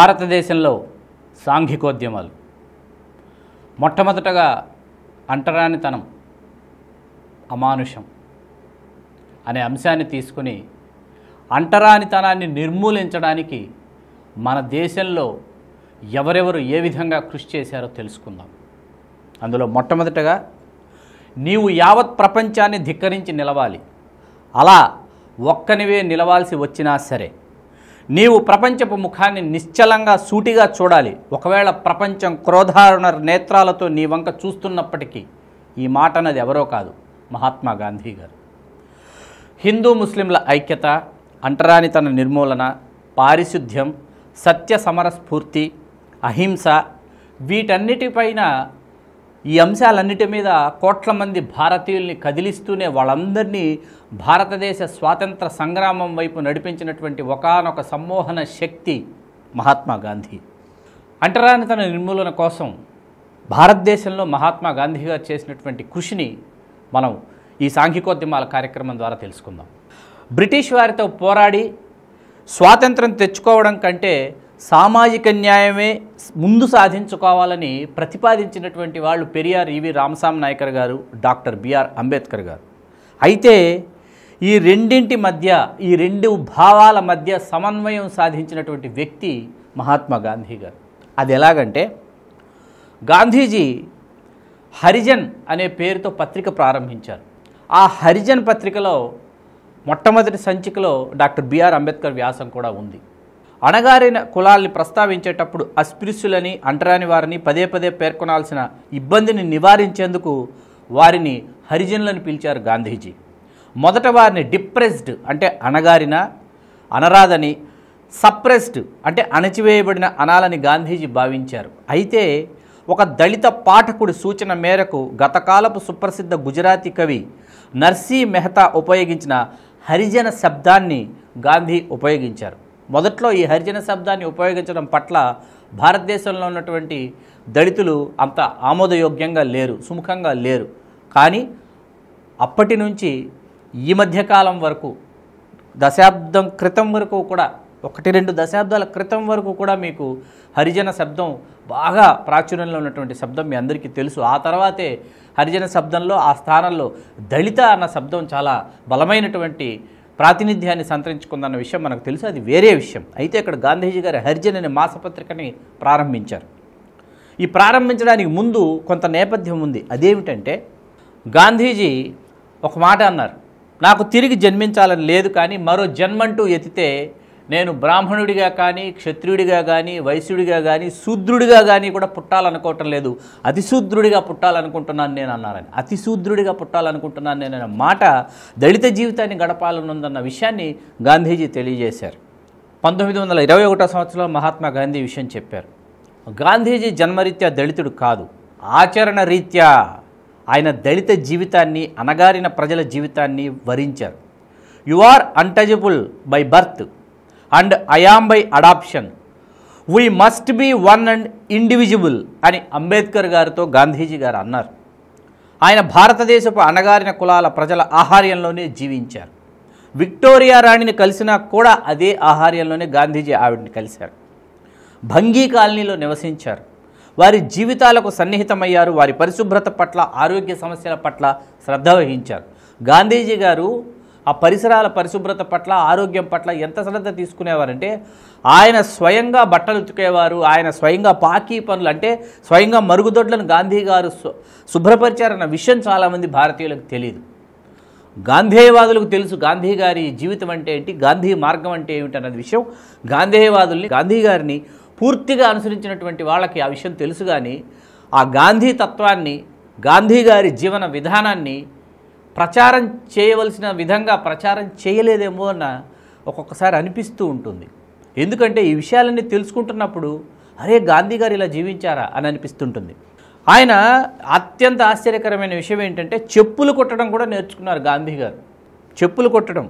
భారతదేశంలో సాంఘికోద్యమాలు మొట్టమొదటగా అంటరానితనం అమానుషం అనే అంశాన్ని తీసుకుని అంటరానితనాన్ని నిర్మూలించడానికి మన దేశంలో ఎవరెవరు ఏ విధంగా కృషి చేశారో తెలుసుకుందాం అందులో మొట్టమొదటగా నీవు యావత్ ప్రపంచాన్ని ధిక్కరించి నిలవాలి అలా ఒక్కనివే నిలవాల్సి వచ్చినా సరే నీవు ప్రపంచపు ముఖాన్ని నిశ్చలంగా సూటిగా చూడాలి ఒకవేళ ప్రపంచం క్రోధారుణ నేత్రాలతో నీ వంక చూస్తున్నప్పటికీ ఈ మాట అన్నది ఎవరో కాదు మహాత్మా గాంధీ గారు హిందూ ముస్లింల ఐక్యత అంటరానితన నిర్మూలన పారిశుద్ధ్యం సత్య సమరస్ఫూర్తి అహింస వీటన్నిటిపైన ఈ అంశాలన్నిటి మీద కోట్ల మంది భారతీయుల్ని కదిలిస్తూనే వాళ్ళందరినీ భారతదేశ స్వాతంత్ర సంగ్రామం వైపు నడిపించినటువంటి ఒకనొక సమ్మోహన శక్తి మహాత్మా గాంధీ అంటరానితన నిర్మూలన కోసం భారతదేశంలో మహాత్మా గాంధీ గారు చేసినటువంటి కృషిని మనం ఈ సాంఘికోద్యమాల కార్యక్రమం ద్వారా తెలుసుకుందాం బ్రిటిష్ వారితో పోరాడి స్వాతంత్రం తెచ్చుకోవడం కంటే సామాజిక న్యాయమే ముందు సాధించుకోవాలని ప్రతిపాదించినటువంటి వాళ్ళు పెరియార్ ఈవి రామస్వామి నాయకర్ గారు డాక్టర్ బిఆర్ అంబేద్కర్ గారు అయితే ఈ రెండింటి మధ్య ఈ రెండు భావాల మధ్య సమన్వయం సాధించినటువంటి వ్యక్తి మహాత్మా గాంధీ గారు అది ఎలాగంటే గాంధీజీ హరిజన్ అనే పేరుతో పత్రిక ప్రారంభించారు ఆ హరిజన్ పత్రికలో మొట్టమొదటి సంచికలో డాక్టర్ బిఆర్ అంబేద్కర్ వ్యాసం కూడా ఉంది అణగారిన కులాల్ని ప్రస్తావించేటప్పుడు అస్పృశ్యులని అంటరాని వారిని పదే పదే పేర్కొనాల్సిన ఇబ్బందిని నివారించేందుకు వారిని హరిజనులను పిలిచారు గాంధీజీ మొదట వారిని డిప్రెస్డ్ అంటే అణగారిన అనరాదని సప్రెస్డ్ అంటే అణచివేయబడిన అనాలని గాంధీజీ భావించారు అయితే ఒక దళిత పాఠకుడి సూచన మేరకు గతకాలపు సుప్రసిద్ధ గుజరాతీ కవి నర్సీ మెహతా ఉపయోగించిన హరిజన శబ్దాన్ని గాంధీ ఉపయోగించారు మొదట్లో ఈ హరిజన శబ్దాన్ని ఉపయోగించడం పట్ల భారతదేశంలో ఉన్నటువంటి దళితులు అంత ఆమోదయోగ్యంగా లేరు సుముఖంగా లేరు కానీ అప్పటి నుంచి ఈ మధ్యకాలం వరకు దశాబ్దం క్రితం వరకు కూడా ఒకటి రెండు దశాబ్దాల క్రితం వరకు కూడా మీకు హరిజన శబ్దం బాగా ప్రాచుర్యంలో ఉన్నటువంటి శబ్దం మీ అందరికీ తెలుసు ఆ తర్వాతే హరిజన శబ్దంలో ఆ స్థానంలో దళిత అన్న శబ్దం చాలా బలమైనటువంటి ప్రాతినిధ్యాన్ని సంతరించుకుందన్న విషయం మనకు తెలుసు అది వేరే విషయం అయితే ఇక్కడ గాంధీజీ గారి హరిజన్ అనే మాసపత్రికని ప్రారంభించారు ఈ ప్రారంభించడానికి ముందు కొంత నేపథ్యం ఉంది అదేమిటంటే గాంధీజీ ఒక మాట అన్నారు నాకు తిరిగి జన్మించాలని లేదు కానీ మరో జన్మంటూ ఎత్తితే నేను బ్రాహ్మణుడిగా కానీ క్షత్రియుడిగా కానీ వైశ్యుడిగా కానీ శూద్రుడిగా కానీ కూడా పుట్టాలనుకోవటం లేదు అతిశూద్రుడిగా పుట్టాలనుకుంటున్నాను నేను అన్నారని అతిశూద్రుడిగా పుట్టాలనుకుంటున్నాను నేను అనే మాట దళిత జీవితాన్ని గడపాలనుందన్న విషయాన్ని గాంధీజీ తెలియజేశారు పంతొమ్మిది వందల ఇరవై ఒకటో సంవత్సరంలో మహాత్మా గాంధీ విషయం చెప్పారు గాంధీజీ జన్మరీత్యా దళితుడు కాదు ఆచరణ రీత్యా ఆయన దళిత జీవితాన్ని అనగారిన ప్రజల జీవితాన్ని వరించారు you are untouchable by birth and I'm by adoption we must be one and individual అని అంబేద్కర్ గారితో గాంధీజీ గారు అన్నారు ఆయన భారతదేశపు అణగారిన కులాల ప్రజల ఆహార్యంలోనే జీవించారు విక్టోరియా రాణిని కలిసినా కూడా అదే ఆహార్యంలోనే గాంధీజీ ఆవిడని కలిశారు భంగీ కాలనీలో నివసించారు వారి జీవితాలకు సన్నిహితమయ్యారు వారి పరిశుభ్రత పట్ల ఆరోగ్య సమస్యల పట్ల శ్రద్ధ వహించారు గాంధీజీ గారు ఆ పరిసరాల పరిశుభ్రత పట్ల ఆరోగ్యం పట్ల ఎంత శ్రద్ధ తీసుకునేవారంటే ఆయన స్వయంగా బట్టలు ఉతికేవారు ఆయన స్వయంగా పాకీ పనులు అంటే స్వయంగా మరుగుదొడ్లను గాంధీ గారు శుభ్రపరిచారన్న విషయం చాలామంది భారతీయులకు తెలియదు గాంధేయవాదులకు తెలుసు గాంధీ గారి జీవితం అంటే ఏంటి గాంధీ మార్గం అంటే ఏమిటి అన్నది విషయం గాంధేయవాదుల్ని గాంధీ గారిని పూర్తిగా అనుసరించినటువంటి వాళ్ళకి ఆ విషయం తెలుసు కానీ ఆ గాంధీ తత్వాన్ని గాంధీ గారి జీవన విధానాన్ని ప్రచారం చేయవలసిన విధంగా ప్రచారం చేయలేదేమో అన్న ఒక్కొక్కసారి అనిపిస్తూ ఉంటుంది ఎందుకంటే ఈ విషయాలన్నీ తెలుసుకుంటున్నప్పుడు అరే గాంధీ గారు ఇలా జీవించారా అని అనిపిస్తుంటుంది ఆయన అత్యంత ఆశ్చర్యకరమైన విషయం ఏంటంటే చెప్పులు కొట్టడం కూడా నేర్చుకున్నారు గాంధీ గారు చెప్పులు కొట్టడం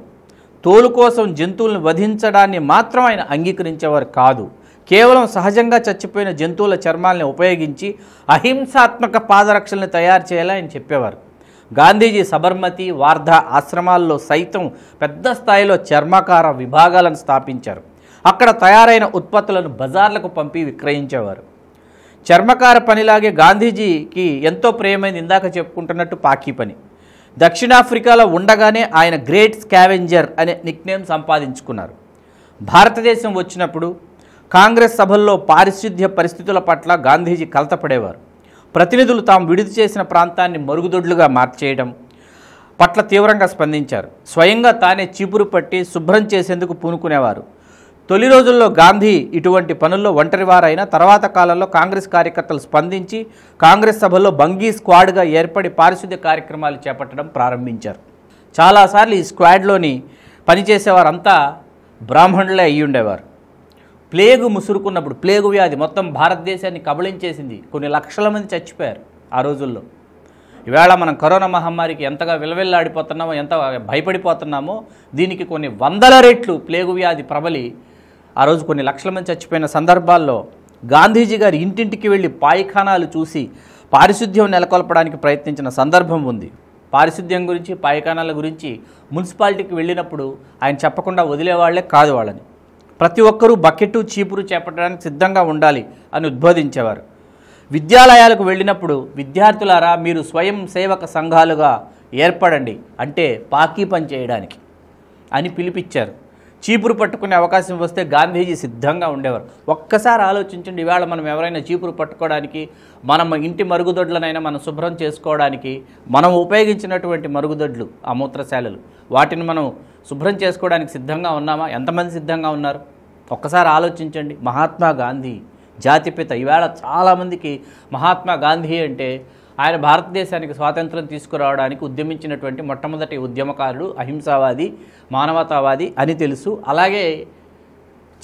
తోలు కోసం జంతువులను వధించడాన్ని మాత్రం ఆయన అంగీకరించేవారు కాదు కేవలం సహజంగా చచ్చిపోయిన జంతువుల చర్మాలని ఉపయోగించి అహింసాత్మక పాదరక్షల్ని తయారు చేయాలని ఆయన చెప్పేవారు గాంధీజీ సబర్మతి వార్ధా ఆశ్రమాల్లో సైతం పెద్ద స్థాయిలో చర్మకార విభాగాలను స్థాపించారు అక్కడ తయారైన ఉత్పత్తులను బజార్లకు పంపి విక్రయించేవారు చర్మకార పనిలాగే గాంధీజీకి ఎంతో ప్రేమైంది ఇందాక చెప్పుకుంటున్నట్టు పాకీ పని దక్షిణాఫ్రికాలో ఉండగానే ఆయన గ్రేట్ స్కావెంజర్ అనే నిక్నేమ్ సంపాదించుకున్నారు భారతదేశం వచ్చినప్పుడు కాంగ్రెస్ సభల్లో పారిశుద్ధ్య పరిస్థితుల పట్ల గాంధీజీ కలతపడేవారు ప్రతినిధులు తాము విడుదల చేసిన ప్రాంతాన్ని మరుగుదొడ్లుగా మార్చేయడం పట్ల తీవ్రంగా స్పందించారు స్వయంగా తానే చీపురు పట్టి శుభ్రం చేసేందుకు పూనుకునేవారు తొలి రోజుల్లో గాంధీ ఇటువంటి పనుల్లో ఒంటరివారైన తర్వాత కాలంలో కాంగ్రెస్ కార్యకర్తలు స్పందించి కాంగ్రెస్ సభలో బంగీ స్క్వాడ్గా ఏర్పడి పారిశుద్ధ్య కార్యక్రమాలు చేపట్టడం ప్రారంభించారు చాలాసార్లు ఈ స్క్వాడ్లోని పనిచేసేవారంతా బ్రాహ్మణులే అయ్యుండేవారు ప్లేగు ముసురుకున్నప్పుడు ప్లేగు వ్యాధి మొత్తం భారతదేశాన్ని కబళించేసింది కొన్ని లక్షల మంది చచ్చిపోయారు ఆ రోజుల్లో ఈవేళ మనం కరోనా మహమ్మారికి ఎంతగా విలవిల్లాడిపోతున్నామో ఎంత భయపడిపోతున్నామో దీనికి కొన్ని వందల రెట్లు ప్లేగు వ్యాధి ప్రబలి ఆ రోజు కొన్ని లక్షల మంది చచ్చిపోయిన సందర్భాల్లో గాంధీజీ గారు ఇంటింటికి వెళ్ళి పాయిఖానాలు చూసి పారిశుద్ధ్యం నెలకొల్పడానికి ప్రయత్నించిన సందర్భం ఉంది పారిశుద్ధ్యం గురించి పాయిఖానాల గురించి మున్సిపాలిటీకి వెళ్ళినప్పుడు ఆయన చెప్పకుండా వదిలేవాళ్లే కాదు వాళ్ళని ప్రతి ఒక్కరూ బకెట్టు చీపురు చేపట్టడానికి సిద్ధంగా ఉండాలి అని ఉద్బోధించేవారు విద్యాలయాలకు వెళ్ళినప్పుడు విద్యార్థులారా మీరు స్వయం సేవక సంఘాలుగా ఏర్పడండి అంటే పాకీ పని చేయడానికి అని పిలిపించారు చీపురు పట్టుకునే అవకాశం వస్తే గాంధీజీ సిద్ధంగా ఉండేవారు ఒక్కసారి ఆలోచించండి ఇవాళ మనం ఎవరైనా చీపురు పట్టుకోవడానికి మనం ఇంటి మరుగుదొడ్లనైనా మనం శుభ్రం చేసుకోవడానికి మనం ఉపయోగించినటువంటి మరుగుదొడ్లు ఆ మూత్రశాలలు వాటిని మనం శుభ్రం చేసుకోవడానికి సిద్ధంగా ఉన్నామా ఎంతమంది సిద్ధంగా ఉన్నారు ఒక్కసారి ఆలోచించండి మహాత్మా గాంధీ జాతిపిత ఈవేళ చాలామందికి మహాత్మా గాంధీ అంటే ఆయన భారతదేశానికి స్వాతంత్రం తీసుకురావడానికి ఉద్యమించినటువంటి మొట్టమొదటి ఉద్యమకారుడు అహింసావాది మానవతావాది అని తెలుసు అలాగే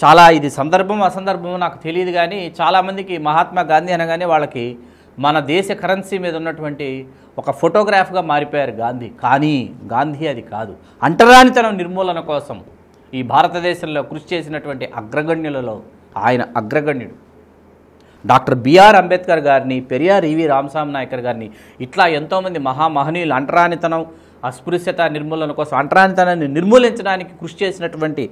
చాలా ఇది సందర్భం అసందర్భం నాకు తెలియదు కానీ చాలామందికి మహాత్మా గాంధీ అనగానే వాళ్ళకి మన దేశ కరెన్సీ మీద ఉన్నటువంటి ఒక ఫోటోగ్రాఫ్గా మారిపోయారు గాంధీ కానీ గాంధీ అది కాదు అంటరానితనం నిర్మూలన కోసం ఈ భారతదేశంలో కృషి చేసినటువంటి అగ్రగణ్యులలో ఆయన అగ్రగణ్యుడు డాక్టర్ బిఆర్ అంబేద్కర్ గారిని పెరియార్ ఈవి రామస్వామి నాయకర్ గారిని ఇట్లా ఎంతోమంది మహామహనీయులు అంటరానితనం అస్పృశ్యత నిర్మూలన కోసం అంటరానితనాన్ని నిర్మూలించడానికి కృషి చేసినటువంటి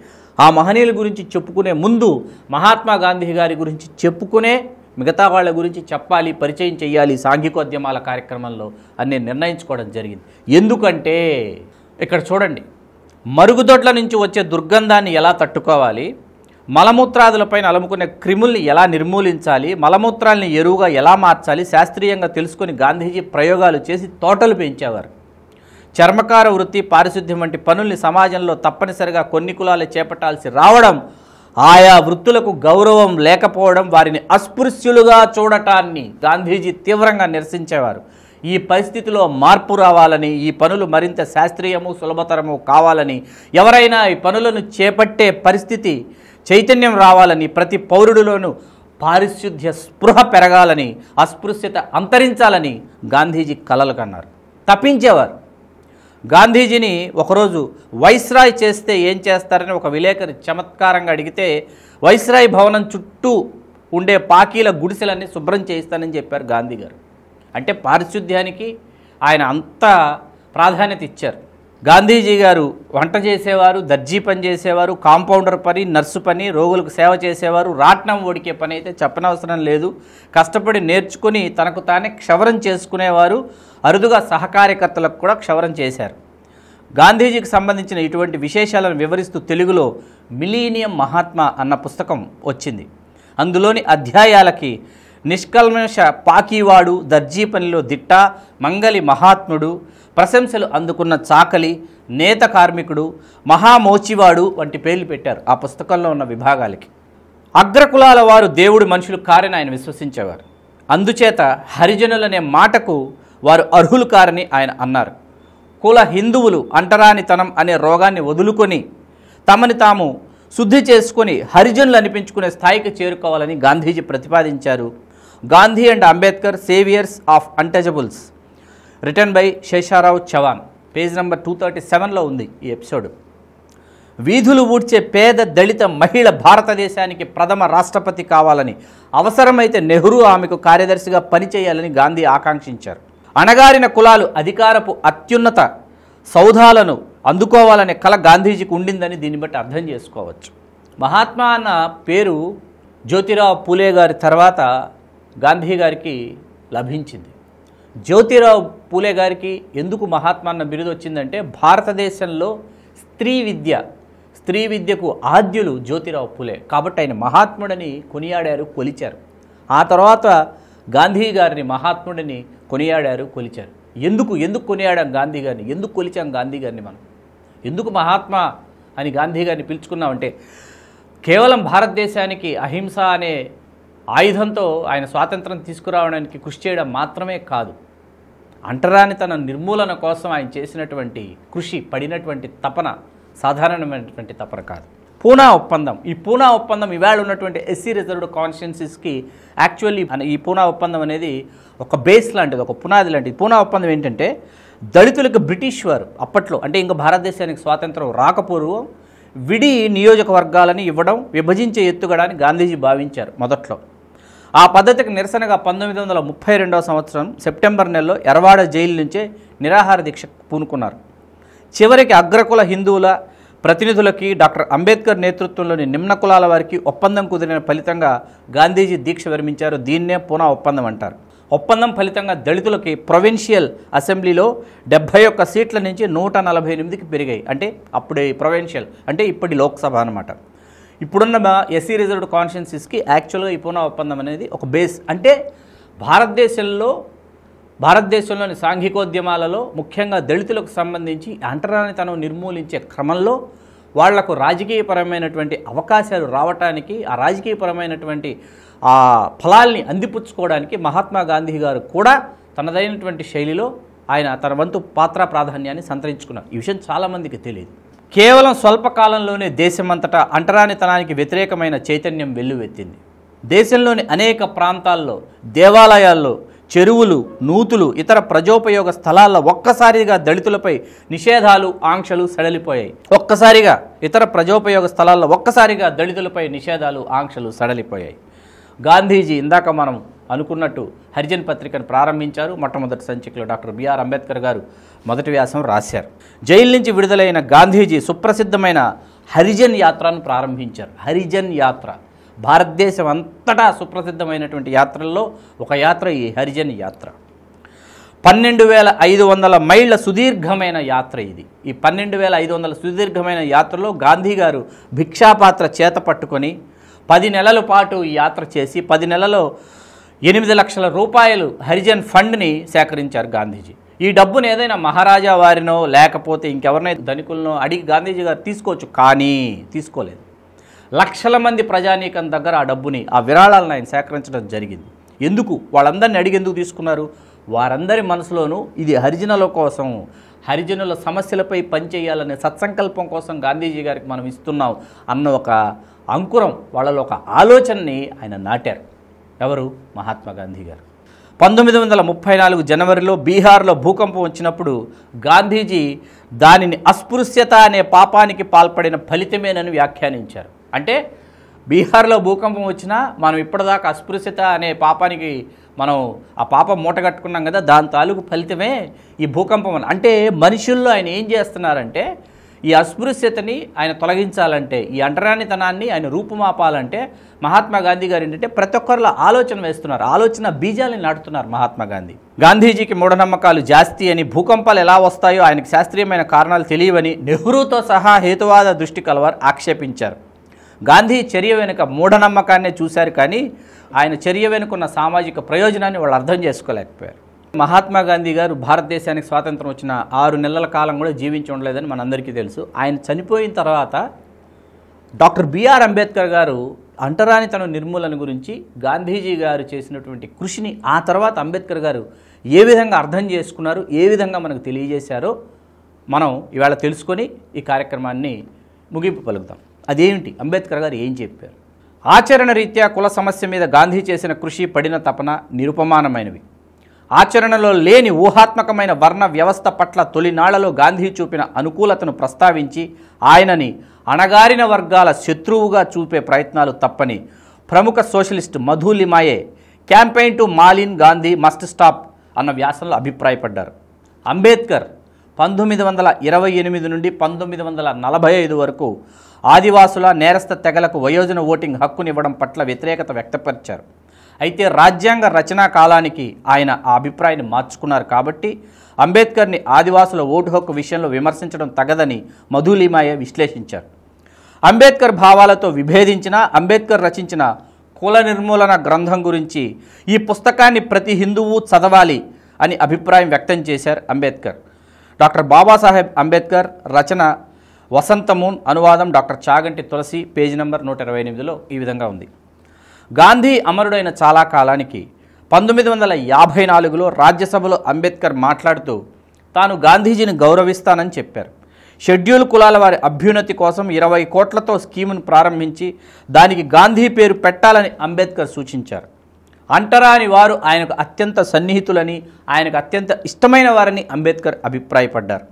ఆ మహనీయుల గురించి చెప్పుకునే ముందు మహాత్మా గాంధీ గారి గురించి చెప్పుకునే మిగతా వాళ్ళ గురించి చెప్పాలి పరిచయం చేయాలి సాంఘికోద్యమాల కార్యక్రమంలో అని నేను నిర్ణయించుకోవడం జరిగింది ఎందుకంటే ఇక్కడ చూడండి మరుగుదొడ్ల నుంచి వచ్చే దుర్గంధాన్ని ఎలా తట్టుకోవాలి మలమూత్రాదులపైన అలముకునే క్రిముల్ని ఎలా నిర్మూలించాలి మలమూత్రాల్ని ఎరువుగా ఎలా మార్చాలి శాస్త్రీయంగా తెలుసుకుని గాంధీజీ ప్రయోగాలు చేసి తోటలు పెంచేవారు చర్మకార వృత్తి పారిశుద్ధ్యం వంటి పనుల్ని సమాజంలో తప్పనిసరిగా కొన్ని కులాలు చేపట్టాల్సి రావడం ఆయా వృత్తులకు గౌరవం లేకపోవడం వారిని అస్పృశ్యులుగా చూడటాన్ని గాంధీజీ తీవ్రంగా నిరసించేవారు ఈ పరిస్థితిలో మార్పు రావాలని ఈ పనులు మరింత శాస్త్రీయము సులభతరము కావాలని ఎవరైనా ఈ పనులను చేపట్టే పరిస్థితి చైతన్యం రావాలని ప్రతి పౌరుడిలోనూ పారిశుద్ధ్య స్పృహ పెరగాలని అస్పృశ్యత అంతరించాలని గాంధీజీ కలలు కన్నారు తప్పించేవారు గాంధీజీని ఒకరోజు వైస్రాయ్ చేస్తే ఏం చేస్తారని ఒక విలేకరి చమత్కారంగా అడిగితే వైస్రాయ్ భవనం చుట్టూ ఉండే పాకీల గుడిసెలన్నీ శుభ్రం చేయిస్తానని చెప్పారు గాంధీ గారు అంటే పారిశుద్ధ్యానికి ఆయన అంత ప్రాధాన్యత ఇచ్చారు గాంధీజీ గారు వంట చేసేవారు దర్జీ పని చేసేవారు కాంపౌండర్ పని నర్సు పని రోగులకు సేవ చేసేవారు రాట్నం ఓడికే పని అయితే చెప్పనవసరం లేదు కష్టపడి నేర్చుకుని తనకు తానే క్షవరం చేసుకునేవారు అరుదుగా సహకార్యకర్తలకు కూడా క్షవరం చేశారు గాంధీజీకి సంబంధించిన ఇటువంటి విశేషాలను వివరిస్తూ తెలుగులో మిలీనియం మహాత్మా అన్న పుస్తకం వచ్చింది అందులోని అధ్యాయాలకి నిష్కల్మష పాకీవాడు దర్జీ పనిలో దిట్ట మంగలి మహాత్ముడు ప్రశంసలు అందుకున్న చాకలి నేత కార్మికుడు మహామోచివాడు వంటి పేర్లు పెట్టారు ఆ పుస్తకంలో ఉన్న విభాగాలకి అగ్రకులాల వారు దేవుడు మనుషులు కారని ఆయన విశ్వసించేవారు అందుచేత హరిజనులనే మాటకు వారు అర్హులు కారని ఆయన అన్నారు కుల హిందువులు అంటరానితనం అనే రోగాన్ని వదులుకొని తమని తాము శుద్ధి చేసుకొని హరిజనులు అనిపించుకునే స్థాయికి చేరుకోవాలని గాంధీజీ ప్రతిపాదించారు Gandhi and Ambedkar saviours of untouchables written by Sheshrao Chavan page number two thirty సెవెన్లో ఉంది ఈ ఎపిసోడ్ వీధులు ఊడ్చే పేద దళిత మహిళ భారతదేశానికి ప్రథమ రాష్ట్రపతి కావాలని అవసరమైతే నెహ్రూ ఆమెకు కార్యదర్శిగా పనిచేయాలని గాంధీ ఆకాంక్షించారు అణగారిన కులాలు అధికారపు అత్యున్నత సౌధాలను అందుకోవాలనే కళ గాంధీజీకి ఉండిందని దీన్ని బట్టి అర్థం చేసుకోవచ్చు మహాత్మా అన్న పేరు జ్యోతిరావు పూలే గారి తర్వాత గాంధీ గారికి లభించింది జ్యోతిరావు పూలే గారికి ఎందుకు మహాత్మా అన్న బిరుదు వచ్చిందంటే భారతదేశంలో స్త్రీ విద్య స్త్రీ విద్యకు ఆద్యులు జ్యోతిరావు పూలే కాబట్టి ఆయన మహాత్ముడని కొనియాడారు కొలిచారు ఆ తర్వాత గాంధీ గారిని మహాత్ముడిని కొనియాడారు కొలిచారు ఎందుకు ఎందుకు కొనియాడాం గాంధీ గారిని ఎందుకు కొలిచాం గాంధీ గారిని మనం ఎందుకు మహాత్మా అని గాంధీ గారిని పిలుచుకున్నామంటే కేవలం భారతదేశానికి అహింస అనే ఆయుధంతో ఆయన స్వాతంత్రం తీసుకురావడానికి కృషి చేయడం మాత్రమే కాదు అంటరాని తన నిర్మూలన కోసం ఆయన చేసినటువంటి కృషి పడినటువంటి తపన సాధారణమైనటువంటి తపన కాదు పూనా ఒప్పందం ఈ పూనా ఒప్పందం ఇవాళ ఉన్నటువంటి ఎస్సీ రిజర్వ్డ్ కాన్స్టిట్యున్సీస్కి యాక్చువల్లీ ఈ పూనా ఒప్పందం అనేది ఒక బేస్ లాంటిది ఒక పునాది లాంటిది పూనా ఒప్పందం ఏంటంటే దళితులకు బ్రిటిష్ వారు అప్పట్లో అంటే ఇంకా భారతదేశానికి స్వాతంత్రం రాకపూర్వం విడి నియోజకవర్గాలని ఇవ్వడం విభజించే ఎత్తుగడని గాంధీజీ భావించారు మొదట్లో ఆ పద్ధతికి నిరసనగా పంతొమ్మిది వందల ముప్పై రెండవ సంవత్సరం సెప్టెంబర్ నెలలో ఎర్వాడ జైలు నుంచే నిరాహార దీక్ష పూనుకున్నారు చివరికి అగ్రకుల హిందువుల ప్రతినిధులకి డాక్టర్ అంబేద్కర్ నేతృత్వంలోని నిమ్న కులాల వారికి ఒప్పందం కుదిరిన ఫలితంగా గాంధీజీ దీక్ష విరమించారు దీన్నే పూనా ఒప్పందం అంటారు ఒప్పందం ఫలితంగా దళితులకి ప్రొవిన్షియల్ అసెంబ్లీలో డెబ్భై ఒక్క సీట్ల నుంచి నూట నలభై ఎనిమిదికి పెరిగాయి అంటే అప్పుడే ప్రొవిన్షియల్ అంటే ఇప్పటి లోక్సభ అనమాట ఇప్పుడున్న ఎస్సీ రిజర్వ్డ్ కాన్షియన్సెస్కి యాక్చువల్గా ఈ పూనా ఒప్పందం అనేది ఒక బేస్ అంటే భారతదేశంలో భారతదేశంలోని సాంఘికోద్యమాలలో ముఖ్యంగా దళితులకు సంబంధించి తను నిర్మూలించే క్రమంలో వాళ్లకు రాజకీయపరమైనటువంటి అవకాశాలు రావటానికి ఆ రాజకీయపరమైనటువంటి ఆ ఫలాల్ని అందిపుచ్చుకోవడానికి మహాత్మా గాంధీ గారు కూడా తనదైనటువంటి శైలిలో ఆయన తన వంతు పాత్ర ప్రాధాన్యాన్ని సంతరించుకున్నారు ఈ విషయం చాలామందికి తెలియదు కేవలం స్వల్పకాలంలోనే దేశమంతటా అంటరానితనానికి వ్యతిరేకమైన చైతన్యం వెల్లువెత్తింది దేశంలోని అనేక ప్రాంతాల్లో దేవాలయాల్లో చెరువులు నూతులు ఇతర ప్రజోపయోగ స్థలాల్లో ఒక్కసారిగా దళితులపై నిషేధాలు ఆంక్షలు సడలిపోయాయి ఒక్కసారిగా ఇతర ప్రజోపయోగ స్థలాల్లో ఒక్కసారిగా దళితులపై నిషేధాలు ఆంక్షలు సడలిపోయాయి గాంధీజీ ఇందాక మనం అనుకున్నట్టు హరిజన్ పత్రికను ప్రారంభించారు మొట్టమొదటి సంచికలో డాక్టర్ బిఆర్ అంబేద్కర్ గారు మొదటి వ్యాసం రాశారు జైలు నుంచి విడుదలైన గాంధీజీ సుప్రసిద్ధమైన హరిజన్ యాత్రను ప్రారంభించారు హరిజన్ యాత్ర భారతదేశం అంతటా సుప్రసిద్ధమైనటువంటి యాత్రల్లో ఒక యాత్ర ఈ హరిజన్ యాత్ర పన్నెండు వేల ఐదు వందల మైళ్ళ సుదీర్ఘమైన యాత్ర ఇది ఈ పన్నెండు వేల ఐదు వందల సుదీర్ఘమైన యాత్రలో గాంధీ గారు భిక్షాపాత్ర చేత పట్టుకొని పది నెలల పాటు ఈ యాత్ర చేసి పది నెలలో ఎనిమిది లక్షల రూపాయలు హరిజన్ ఫండ్ని సేకరించారు గాంధీజీ ఈ డబ్బును ఏదైనా మహారాజా వారినో లేకపోతే ఇంకెవరినైతే ధనికులనో అడిగి గాంధీజీ గారు తీసుకోవచ్చు కానీ తీసుకోలేదు లక్షల మంది ప్రజానీకం దగ్గర ఆ డబ్బుని ఆ విరాళాలను ఆయన సేకరించడం జరిగింది ఎందుకు వాళ్ళందరినీ అడిగి ఎందుకు తీసుకున్నారు వారందరి మనసులోనూ ఇది హరిజనుల కోసం హరిజనుల సమస్యలపై పనిచేయాలనే సత్సంకల్పం కోసం గాంధీజీ గారికి మనం ఇస్తున్నాం అన్న ఒక అంకురం వాళ్ళలో ఒక ఆలోచనని ఆయన నాటారు ఎవరు మహాత్మా గాంధీ గారు పంతొమ్మిది వందల ముప్పై నాలుగు జనవరిలో బీహార్లో భూకంపం వచ్చినప్పుడు గాంధీజీ దానిని అస్పృశ్యత అనే పాపానికి పాల్పడిన ఫలితమేనని వ్యాఖ్యానించారు అంటే బీహార్లో భూకంపం వచ్చినా మనం ఇప్పటిదాకా అస్పృశ్యత అనే పాపానికి మనం ఆ పాపం మూటగట్టుకున్నాం కదా దాని తాలూకు ఫలితమే ఈ భూకంపం అంటే మనుషుల్లో ఆయన ఏం చేస్తున్నారంటే ఈ అస్పృశ్యతని ఆయన తొలగించాలంటే ఈ అంటరానితనాన్ని ఆయన రూపుమాపాలంటే మహాత్మా గాంధీ గారు ఏంటంటే ప్రతి ఒక్కరిలో ఆలోచన వేస్తున్నారు ఆలోచన బీజాలని నాటుతున్నారు మహాత్మా గాంధీ గాంధీజీకి మూఢనమ్మకాలు జాస్తి అని భూకంపాలు ఎలా వస్తాయో ఆయనకు శాస్త్రీయమైన కారణాలు తెలియవని నెహ్రూతో సహా హేతువాద దృష్టి కలవారు ఆక్షేపించారు గాంధీ చర్య వెనుక మూఢనమ్మకాన్నే చూశారు కానీ ఆయన చర్య వెనుకున్న సామాజిక ప్రయోజనాన్ని వాళ్ళు అర్థం చేసుకోలేకపోయారు మహాత్మా గాంధీ గారు భారతదేశానికి స్వాతంత్రం వచ్చిన ఆరు నెలల కాలం కూడా జీవించి ఉండలేదని మనందరికీ తెలుసు ఆయన చనిపోయిన తర్వాత డాక్టర్ బిఆర్ అంబేద్కర్ గారు అంటరాని తన నిర్మూలన గురించి గాంధీజీ గారు చేసినటువంటి కృషిని ఆ తర్వాత అంబేద్కర్ గారు ఏ విధంగా అర్థం చేసుకున్నారు ఏ విధంగా మనకు తెలియజేశారో మనం ఇవాళ తెలుసుకొని ఈ కార్యక్రమాన్ని ముగింపు పలుకుతాం అదేమిటి అంబేద్కర్ గారు ఏం చెప్పారు ఆచరణ రీత్యా కుల సమస్య మీద గాంధీ చేసిన కృషి పడిన తపన నిరుపమానమైనవి ఆచరణలో లేని ఊహాత్మకమైన వర్ణ వ్యవస్థ పట్ల తొలినాళ్లలో గాంధీ చూపిన అనుకూలతను ప్రస్తావించి ఆయనని అణగారిన వర్గాల శత్రువుగా చూపే ప్రయత్నాలు తప్పని ప్రముఖ socialist Madhu Limaye campaign to malign Gandhi must stop అన్న వ్యాసంలో అభిప్రాయపడ్డారు అంబేద్కర్ పంతొమ్మిది వందల ఇరవై ఎనిమిది నుండి పంతొమ్మిది వందల నలభై ఐదు వరకు ఆదివాసుల నేరస్థ తెగలకు వయోజన ఓటింగ్ హక్కునివ్వడం పట్ల వ్యతిరేకత వ్యక్తపరిచారు అయితే రాజ్యాంగ రచనా కాలానికి ఆయన ఆ అభిప్రాయాన్ని మార్చుకున్నారు కాబట్టి అంబేద్కర్ని ఆదివాసుల ఓటు హక్కు విషయంలో విమర్శించడం తగదని మధులీమాయ విశ్లేషించారు అంబేద్కర్ భావాలతో విభేదించిన అంబేద్కర్ రచించిన కుల నిర్మూలన గ్రంథం గురించి ఈ పుస్తకాన్ని ప్రతి హిందువు చదవాలి అని అభిప్రాయం వ్యక్తం చేశారు అంబేద్కర్ డాక్టర్ బాబాసాహెబ్ అంబేద్కర్ రచన వసంతమూన్ అనువాదం doctor Chaganti Tulasi page number నూట ఇరవై ఎనిమిదిలో ఈ విధంగా ఉంది గాంధీ అమరుడైన చాలా కాలానికి పంతొమ్మిది వందల యాభై నాలుగులో రాజ్యసభలో అంబేద్కర్ మాట్లాడుతూ తాను గాంధీజీని గౌరవిస్తానని చెప్పారు షెడ్యూల్ కులాల వారి అభ్యున్నతి కోసం ఇరవై కోట్లతో స్కీమును ప్రారంభించి దానికి గాంధీ పేరు పెట్టాలని అంబేద్కర్ సూచించారు అంటరాని వారు ఆయనకు అత్యంత సన్నిహితులని ఆయనకు అత్యంత ఇష్టమైన వారని అంబేద్కర్ అభిప్రాయపడ్డారు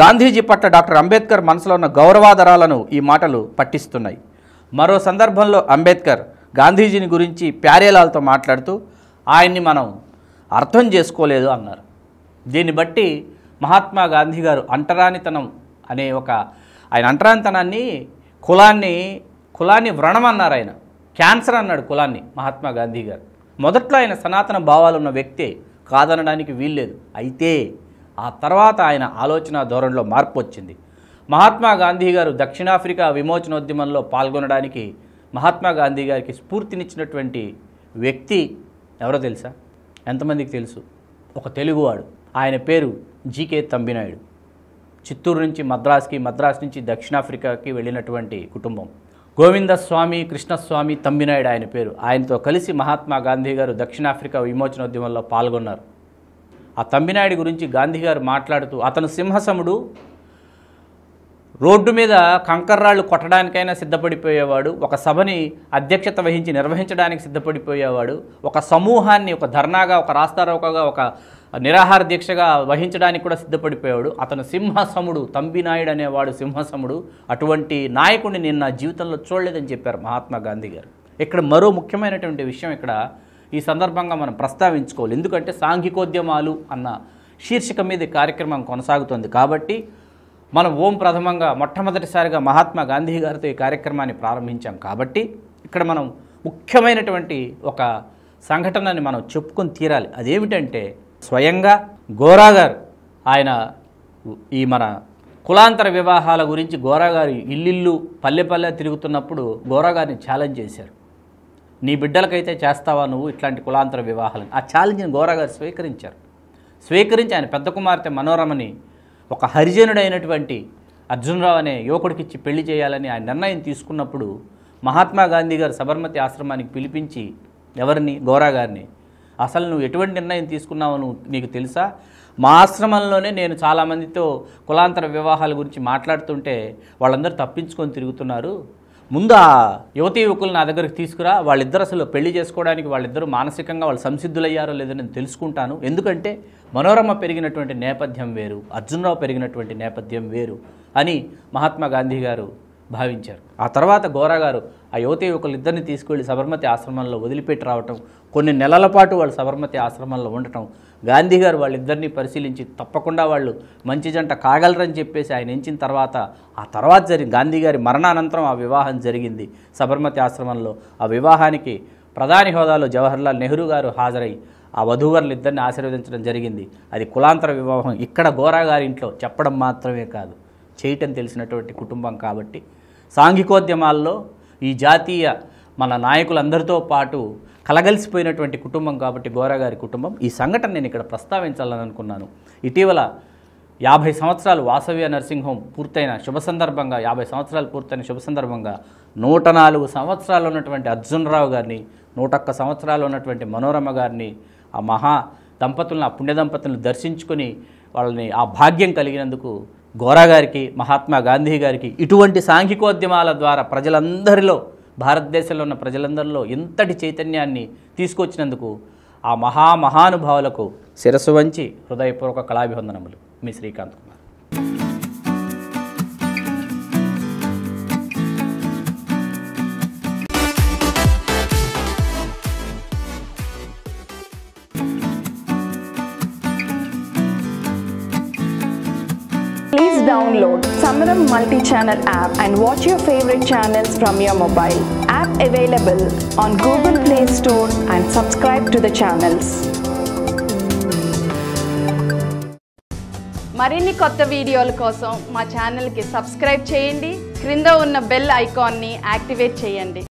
గాంధీజీ పట్ల డాక్టర్ అంబేద్కర్ మనసులో ఉన్న గౌరవాదరాలను ఈ మాటలు పట్టిస్తున్నాయి మరో సందర్భంలో అంబేద్కర్ గాంధీజీని గురించి ప్యారేలాలతో మాట్లాడుతూ ఆయన్ని మనం అర్థం చేసుకోలేదు అన్నారు దీన్ని బట్టి మహాత్మా గాంధీ గారు అంటరానితనం అనే ఒక ఆయన అంటరానితనాన్ని కులాన్ని కులాన్ని వ్రణం అన్నారు ఆయన క్యాన్సర్ అన్నాడు కులాన్ని మహాత్మా గాంధీ గారు మొదట్లో ఆయన సనాతన భావాలు ఉన్న వ్యక్తే కాదనడానికి వీల్లేదు అయితే ఆ తర్వాత ఆయన ఆలోచన ధోరణిలో మార్పు వచ్చింది మహాత్మా గాంధీ గారు దక్షిణాఫ్రికా విమోచనోద్యమంలో పాల్గొనడానికి మహాత్మా గాంధీ గారికి స్ఫూర్తినిచ్చినటువంటి వ్యక్తి ఎవరో తెలుసా ఎంతమందికి తెలుసు ఒక తెలుగువాడు ఆయన పేరు జీకే తంబినాయుడు చిత్తూరు నుంచి మద్రాస్కి మద్రాస్ నుంచి దక్షిణాఫ్రికాకి వెళ్ళినటువంటి కుటుంబం గోవిందస్వామి కృష్ణస్వామి తంబినాయుడు ఆయన పేరు ఆయనతో కలిసి మహాత్మా గాంధీ గారు దక్షిణాఫ్రికా విమోచనోద్యమంలో పాల్గొన్నారు ఆ తంబినాయుడు గురించి గాంధీ గారు మాట్లాడుతూ అతను సింహసముడు రోడ్డు మీద కంకర్రాళ్ళు కొట్టడానికైనా సిద్ధపడిపోయేవాడు ఒక సభని అధ్యక్షత వహించి నిర్వహించడానికి సిద్ధపడిపోయేవాడు ఒక సమూహాన్ని ఒక ధర్నాగా ఒక రాస్తారోకగా ఒక నిరాహార దీక్షగా వహించడానికి కూడా సిద్ధపడిపోయాడు అతను సింహసముడు తంబినాయుడు అనేవాడు సింహసముడు అటువంటి నాయకుడిని నేను నా జీవితంలో చూడలేదని చెప్పారు మహాత్మా గాంధీ గారు ఇక్కడ మరో ముఖ్యమైనటువంటి విషయం ఇక్కడ ఈ సందర్భంగా మనం ప్రస్తావించుకోవాలి ఎందుకంటే సాంఘికోద్యమాలు అన్న శీర్షిక మీద కార్యక్రమం కొనసాగుతుంది కాబట్టి మనం ఓం ప్రథమంగా మొట్టమొదటిసారిగా మహాత్మా గాంధీ గారితో ఈ కార్యక్రమాన్ని ప్రారంభించాం కాబట్టి ఇక్కడ మనం ముఖ్యమైనటువంటి ఒక సంఘటనని మనం చెప్పుకొని తీరాలి అదేమిటంటే స్వయంగా గోరాగారు గారు ఆయన ఈ మన కులాంతర వివాహాల గురించి గోరాగారి ఇల్లిల్లు పల్లె పల్లె తిరుగుతున్నప్పుడు గోరాగారిని ఛాలెంజ్ చేశారు నీ బిడ్డలకైతే చేస్తావా నువ్వు ఇట్లాంటి కులాంతర వివాహాలను ఆ ఛాలెంజ్ని గోరాగారు స్వీకరించారు స్వీకరించి ఆయన పెద్ద కుమార్తె మనోరమని ఒక హరిజనుడైనటువంటి అర్జునరావు అనే యువకుడికిచ్చి పెళ్లి చేయాలని ఆయన నిర్ణయం తీసుకున్నప్పుడు మహాత్మా గాంధీ గారు సబర్మతి ఆశ్రమానికి పిలిపించి ఎవరిని గోరా గారిని అసలు నువ్వు ఎటువంటి నిర్ణయం తీసుకున్నావు నువ్వు నీకు తెలుసా మా ఆశ్రమంలోనే నేను చాలామందితో కులాంతర వివాహాల గురించి మాట్లాడుతుంటే వాళ్ళందరూ తప్పించుకొని తిరుగుతున్నారు ముందు ఆ యువతీ యువకులు నా దగ్గరికి తీసుకురా వాళ్ళిద్దరు అసలు పెళ్లి చేసుకోవడానికి వాళ్ళిద్దరూ మానసికంగా వాళ్ళు సంసిద్ధులయ్యారో లేదో నేను తెలుసుకుంటాను ఎందుకంటే మనోరమ పెరిగినటువంటి నేపథ్యం వేరు అర్జునరావు పెరిగినటువంటి నేపథ్యం వేరు అని మహాత్మా గాంధీ గారు భావించారు ఆ తర్వాత గోరా గారు ఆ యువత యువకులిద్దరిని తీసుకువెళ్ళి సబర్మతి ఆశ్రమంలో వదిలిపెట్టి రావటం కొన్ని నెలల పాటు వాళ్ళు సబర్మతి ఆశ్రమంలో ఉండటం గాంధీ గారు వాళ్ళిద్దరినీ పరిశీలించి తప్పకుండా వాళ్ళు మంచి జంట కాగలరని చెప్పేసి ఆయన ఎంచిన తర్వాత ఆ తర్వాత జరిగిన గాంధీ గారి మరణానంతరం ఆ వివాహం జరిగింది సబర్మతి ఆశ్రమంలో ఆ వివాహానికి ప్రధాని హోదాలో జవహర్లాల్ నెహ్రూ గారు హాజరై ఆ వధూవరులు ఇద్దరిని ఆశీర్వదించడం జరిగింది అది కులాంతర వివాహం ఇక్కడ గోరా గారి ఇంట్లో చెప్పడం మాత్రమే కాదు చేయటం తెలిసినటువంటి కుటుంబం కాబట్టి సాంఘికోద్యమాల్లో ఈ జాతీయ మన నాయకులందరితో పాటు కలగలిసిపోయినటువంటి కుటుంబం కాబట్టి గోరాగారి కుటుంబం ఈ సంఘటన నేను ఇక్కడ ప్రస్తావించాలని అనుకున్నాను ఇటీవల యాభై సంవత్సరాలు వాసవ్య నర్సింగ్ హోమ్ పూర్తయిన శుభ సందర్భంగా యాభై సంవత్సరాలు పూర్తయిన శుభ సందర్భంగా నూట నాలుగు సంవత్సరాలు ఉన్నటువంటి రావు గారిని నూటొక్క సంవత్సరాలు ఉన్నటువంటి మనోరమ గారిని ఆ మహా దంపతులను ఆ పుణ్య దంపతులను దర్శించుకొని వాళ్ళని ఆ భాగ్యం కలిగినందుకు గోరా గారికి మహాత్మా గాంధీ గారికి ఇటువంటి సాంఘికోద్యమాల ద్వారా ప్రజలందరిలో భారతదేశంలో ఉన్న ప్రజలందరిలో ఇంతటి చైతన్యాన్ని తీసుకొచ్చినందుకు ఆ మహామహానుభావులకు శిరస్సు వంచి హృదయపూర్వక కళాభివందనములు మీ Srikanth Kumar download Samaram multi-channel app and watch your favorite channels from your mobile. App available on Google Play Store and subscribe to the channels. మరిన్ని కొత్త వీడియోల కోసం మా ఛానల్కి సబ్స్క్రైబ్ చేయండి క్రింద ఉన్న బెల్ ఐకాన్ని యాక్టివేట్ చేయండి